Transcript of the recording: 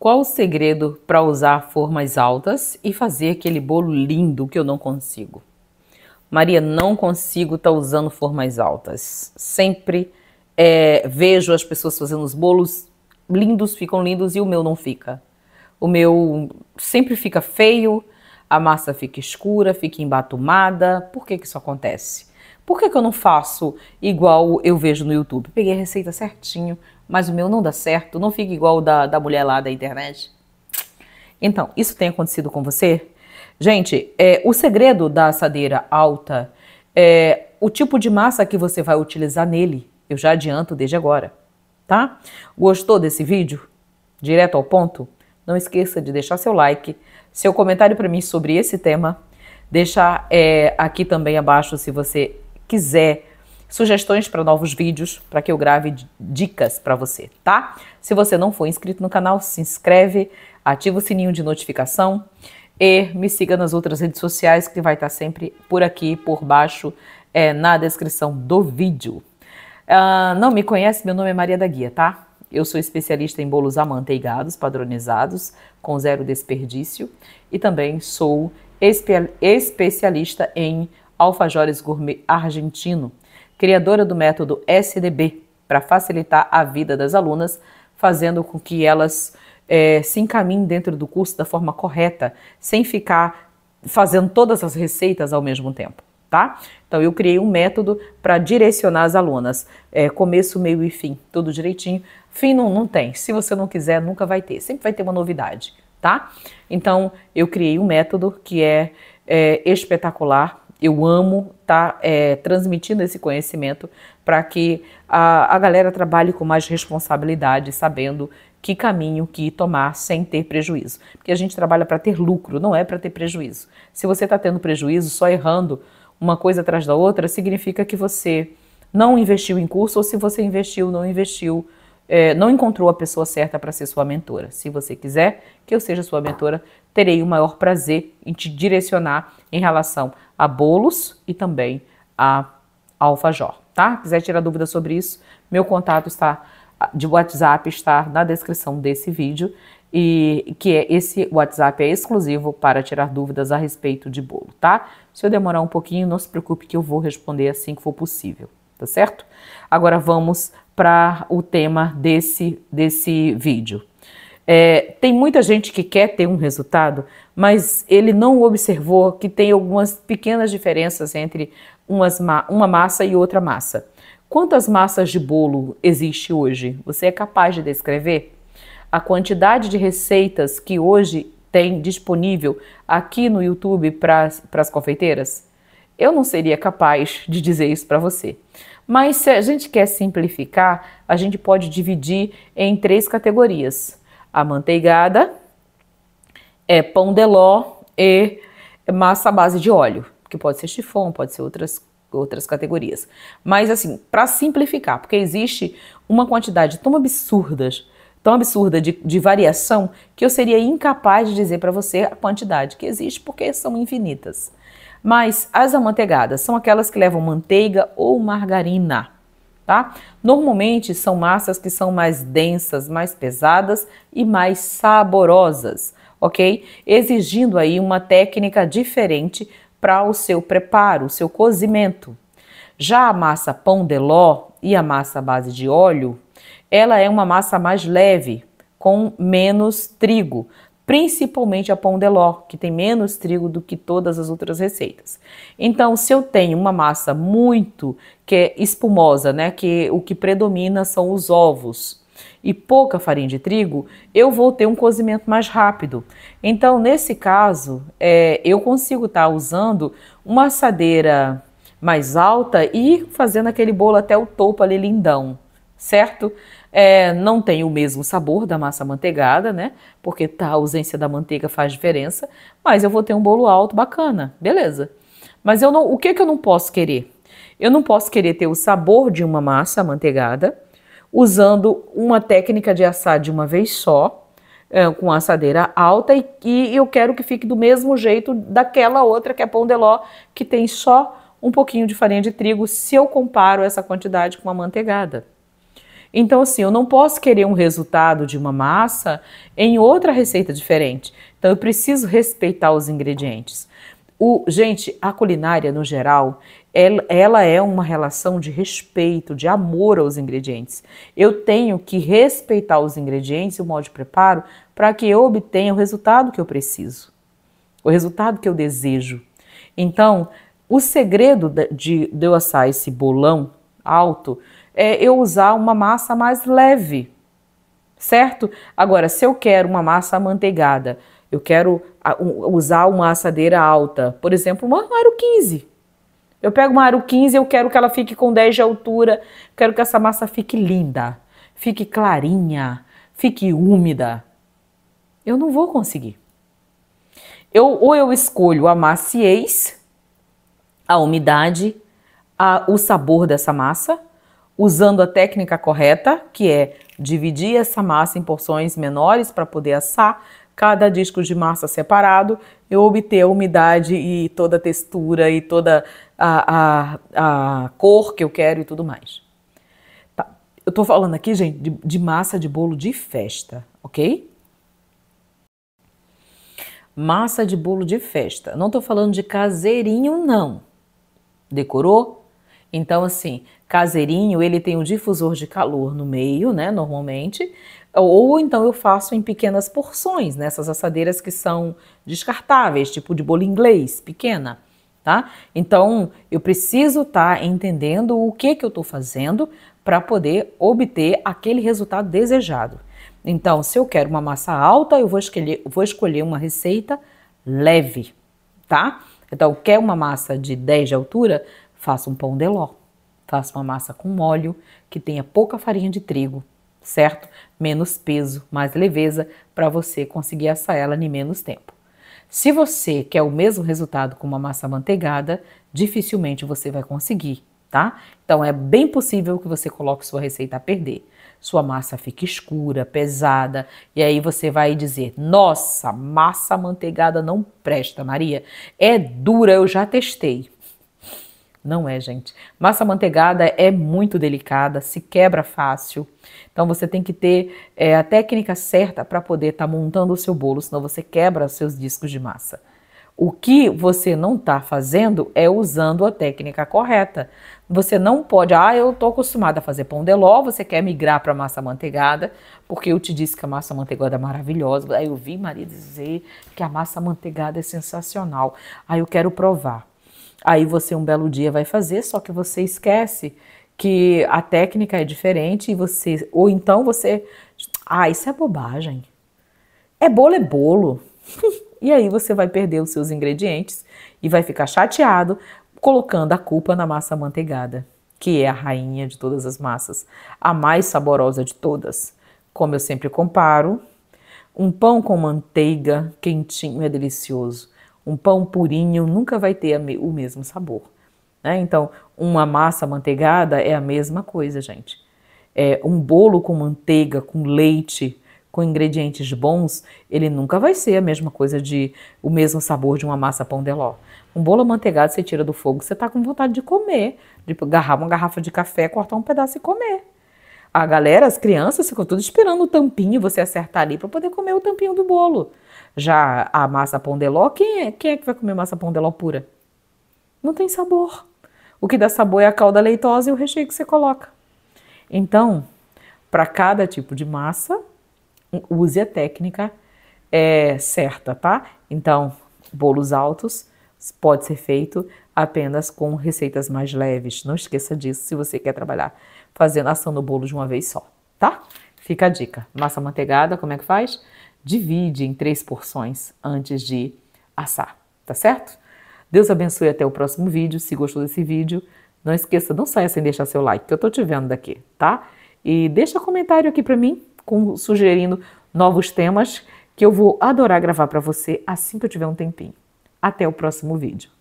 Qual o segredo para usar formas altas e fazer aquele bolo lindo que eu não consigo? Maria, não consigo estar tá usando formas altas. Sempre é, vejo as pessoas fazendo os bolos lindos, ficam lindos e o meu não fica. O meu sempre fica feio, a massa fica escura, fica embatumada. Por que, que isso acontece? Por que, que eu não faço igual eu vejo no YouTube? Peguei a receita certinho, mas o meu não dá certo, não fica igual o da, da mulher lá da internet. Então, isso tem acontecido com você? Gente, é, o segredo da assadeira alta é o tipo de massa que você vai utilizar nele. Eu já adianto desde agora, tá? Gostou desse vídeo? Direto ao ponto? Não esqueça de deixar seu like, seu comentário para mim sobre esse tema, deixar é, aqui também abaixo se você quiser sugestões para novos vídeos, para que eu grave dicas para você, tá? Se você não for inscrito no canal, se inscreve, ativa o sininho de notificação e me siga nas outras redes sociais que vai estar tá sempre por aqui, por baixo, é, na descrição do vídeo. Uh, não me conhece? Meu nome é Maria da Guia, tá? Eu sou especialista em bolos amanteigados, padronizados, com zero desperdício. E também sou espe especialista em alfajores gourmet argentino, criadora do método SDB para facilitar a vida das alunas, fazendo com que elas é, se encaminhem dentro do curso da forma correta, sem ficar fazendo todas as receitas ao mesmo tempo. Tá? Então eu criei um método para direcionar as alunas, é, começo, meio e fim, tudo direitinho. Fim não, não tem, se você não quiser nunca vai ter, sempre vai ter uma novidade, tá? Então eu criei um método que é, é espetacular eu amo estar tá, é, transmitindo esse conhecimento para que a, a galera trabalhe com mais responsabilidade, sabendo que caminho que tomar sem ter prejuízo. Porque a gente trabalha para ter lucro, não é para ter prejuízo. Se você está tendo prejuízo, só errando uma coisa atrás da outra, significa que você não investiu em curso ou se você investiu, não investiu, é, não encontrou a pessoa certa para ser sua mentora. Se você quiser que eu seja sua mentora, terei o maior prazer em te direcionar em relação a bolos e também a alfajor, tá? Quiser tirar dúvida sobre isso, meu contato está de WhatsApp está na descrição desse vídeo e que é esse WhatsApp é exclusivo para tirar dúvidas a respeito de bolo, tá? Se eu demorar um pouquinho, não se preocupe que eu vou responder assim que for possível, tá certo? Agora vamos para o tema desse desse vídeo. É, tem muita gente que quer ter um resultado, mas ele não observou que tem algumas pequenas diferenças entre umas, uma massa e outra massa. Quantas massas de bolo existe hoje? Você é capaz de descrever? A quantidade de receitas que hoje tem disponível aqui no YouTube para as confeiteiras? Eu não seria capaz de dizer isso para você. Mas se a gente quer simplificar, a gente pode dividir em três categorias amanteigada, é pão de ló e massa à base de óleo, que pode ser chifão, pode ser outras outras categorias. Mas assim, para simplificar, porque existe uma quantidade tão absurda, tão absurda de, de variação que eu seria incapaz de dizer para você a quantidade que existe, porque são infinitas. Mas as amanteigadas são aquelas que levam manteiga ou margarina tá? Normalmente são massas que são mais densas, mais pesadas e mais saborosas, ok? Exigindo aí uma técnica diferente para o seu preparo, o seu cozimento. Já a massa pão de ló e a massa base de óleo, ela é uma massa mais leve, com menos trigo, principalmente a pão de ló, que tem menos trigo do que todas as outras receitas. Então, se eu tenho uma massa muito que é espumosa, né, que o que predomina são os ovos, e pouca farinha de trigo, eu vou ter um cozimento mais rápido. Então, nesse caso, é, eu consigo estar tá usando uma assadeira mais alta e fazendo aquele bolo até o topo ali lindão, certo? É, não tem o mesmo sabor da massa manteigada, né? Porque tá, a ausência da manteiga faz diferença, mas eu vou ter um bolo alto bacana, beleza. Mas eu não, o que, que eu não posso querer? Eu não posso querer ter o sabor de uma massa manteigada usando uma técnica de assar de uma vez só, é, com assadeira alta, e, e eu quero que fique do mesmo jeito daquela outra que é pondeló, que tem só um pouquinho de farinha de trigo, se eu comparo essa quantidade com uma manteigada. Então, assim, eu não posso querer um resultado de uma massa em outra receita diferente. Então, eu preciso respeitar os ingredientes. O, gente, a culinária no geral, ela, ela, é uma relação de respeito, de amor aos ingredientes. Eu tenho que respeitar os ingredientes e o modo de preparo para que eu obtenha o resultado que eu preciso, o resultado que eu desejo. Então, o segredo de, de eu assar esse bolão alto é, eu usar uma massa mais leve, certo? Agora, se eu quero uma massa amanteigada, eu quero usar uma assadeira alta, por exemplo, uma aro 15. Eu pego uma aro 15, eu quero que ela fique com 10 de altura, quero que essa massa fique linda, fique clarinha, fique úmida. Eu não vou conseguir. Eu, ou eu escolho a maciez, a umidade, a, o sabor dessa massa, usando a técnica correta, que é dividir essa massa em porções menores para poder assar, cada disco de massa separado, eu obter a umidade e toda a textura e toda a, a, a cor que eu quero e tudo mais. Tá. Eu estou falando aqui, gente, de, de massa de bolo de festa, ok? Massa de bolo de festa. Não estou falando de caseirinho, não. Decorou? Então, assim, caseirinho, ele tem um difusor de calor no meio, né, normalmente, ou então eu faço em pequenas porções, nessas né, assadeiras que são descartáveis, tipo de bolo inglês, pequena, tá? Então, eu preciso estar tá entendendo o que que eu estou fazendo para poder obter aquele resultado desejado. Então, se eu quero uma massa alta, eu vou escolher, vou escolher uma receita leve, tá? Então, quer uma massa de 10 de altura? Faça um pão de ló. Faça uma massa com óleo que tenha pouca farinha de trigo, certo? Menos peso, mais leveza para você conseguir assar ela em menos tempo. Se você quer o mesmo resultado com uma massa manteigada, dificilmente você vai conseguir, tá? Então é bem possível que você coloque sua receita a perder. Sua massa fica escura, pesada, e aí você vai dizer: "Nossa, massa manteigada não presta, Maria. É dura, eu já testei". Não é, gente. Massa manteigada é muito delicada, se quebra fácil. Então você tem que ter é, a técnica certa para poder estar tá montando o seu bolo, senão você quebra os seus discos de massa. O que você não está fazendo é usando a técnica correta. Você não pode, ah, eu estou acostumada a fazer pão de ló, você quer migrar para massa manteigada, porque eu te disse que a massa manteigada é maravilhosa. Aí eu vi Maria dizer que a massa manteigada é sensacional. Aí eu quero provar. Aí você um belo dia vai fazer, só que você esquece que a técnica é diferente e você ou então você, ah, isso é bobagem. É bolo é bolo. e aí você vai perder os seus ingredientes e vai ficar chateado colocando a culpa na massa amanteigada que é a rainha de todas as massas, a mais saborosa de todas. Como eu sempre comparo, um pão com manteiga quentinho é delicioso. Um pão purinho nunca vai ter o mesmo sabor. Né? Então, uma massa manteigada é a mesma coisa, gente. É, um bolo com manteiga, com leite, com ingredientes bons, ele nunca vai ser a mesma coisa de o mesmo sabor de uma massa pão de ló. Um bolo manteigado você tira do fogo, você tá com vontade de comer, de agarrar uma garrafa de café, cortar um pedaço e comer. A galera, as crianças ficam todas esperando o tampinho você acertar ali para poder comer o tampinho do bolo. Já a massa pondeló, quem é, quem é que vai comer massa pondeló pura? Não tem sabor. O que dá sabor é a calda leitosa e o recheio que você coloca. Então, para cada tipo de massa, use a técnica é, certa, tá? Então, bolos altos pode ser feito apenas com receitas mais leves. Não esqueça disso se você quer trabalhar fazendo ação no bolo de uma vez só, tá? Fica a dica. Massa manteigada, como é que faz? divide em três porções antes de assar, tá certo? Deus abençoe até o próximo vídeo. Se gostou desse vídeo, não esqueça, não saia sem deixar seu like, que eu tô te vendo daqui, tá? E deixa comentário aqui para mim, com, sugerindo novos temas que eu vou adorar gravar para você assim que eu tiver um tempinho. Até o próximo vídeo.